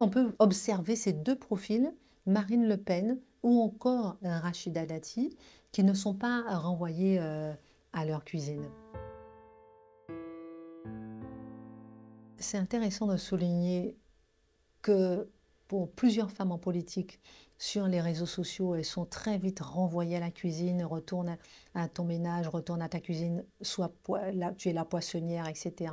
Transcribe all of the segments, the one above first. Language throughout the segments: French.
on peut observer ces deux profils, Marine Le Pen ou encore euh, Rachida Dati, qui ne sont pas renvoyés euh, à leur cuisine. C'est intéressant de souligner que pour plusieurs femmes en politique sur les réseaux sociaux, elles sont très vite renvoyées à la cuisine, retourne à ton ménage, retourne à ta cuisine, soit tu es la poissonnière, etc.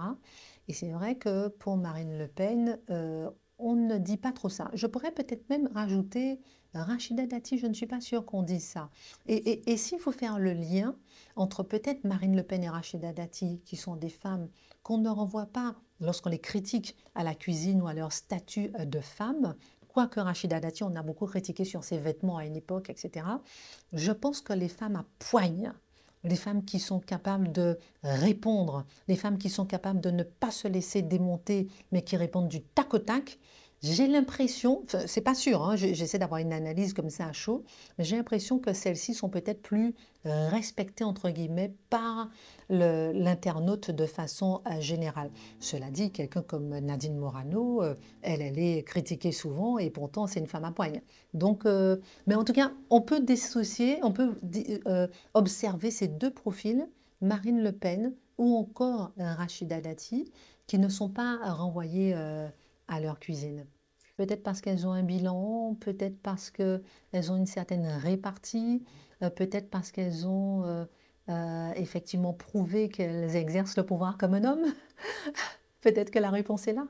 Et c'est vrai que pour Marine Le Pen, euh, on ne dit pas trop ça. Je pourrais peut-être même rajouter Rachida Dati, je ne suis pas sûre qu'on dise ça. Et, s'il faut faire le lien entre peut-être Marine Le Pen et Rachida Dati, qui sont des femmes qu'on ne renvoie pas lorsqu'on les critique à la cuisine ou à leur statut euh, de femme, quoique Rachida Dati, on a beaucoup critiqué sur ses vêtements à une époque, etc. Je pense que les femmes à poigne les femmes qui sont capables de répondre, les femmes qui sont capables de ne pas se laisser démonter, mais qui répondent du tac au tac, j'ai l'impression, c'est pas sûr, hein, j'essaie d'avoir une analyse comme ça à chaud, mais j'ai l'impression que celles-ci sont peut-être plus euh, respectées, entre guillemets, par l'internaute de façon euh, générale. Cela dit, quelqu'un comme Nadine Morano, euh, elle, elle est critiquée souvent et pourtant c'est une femme à poigne. Donc, mais en tout cas, on peut dissocier, on peut observer ces deux profils, Marine Le Pen ou encore Rachida Dati, qui ne sont pas renvoyés à leur cuisine. Peut-être parce qu'elles ont un bilan, peut-être parce qu'elles ont une certaine répartie, euh, peut-être parce qu'elles ont euh, euh, effectivement prouvé qu'elles exercent le pouvoir comme un homme. peut-être que la réponse est là.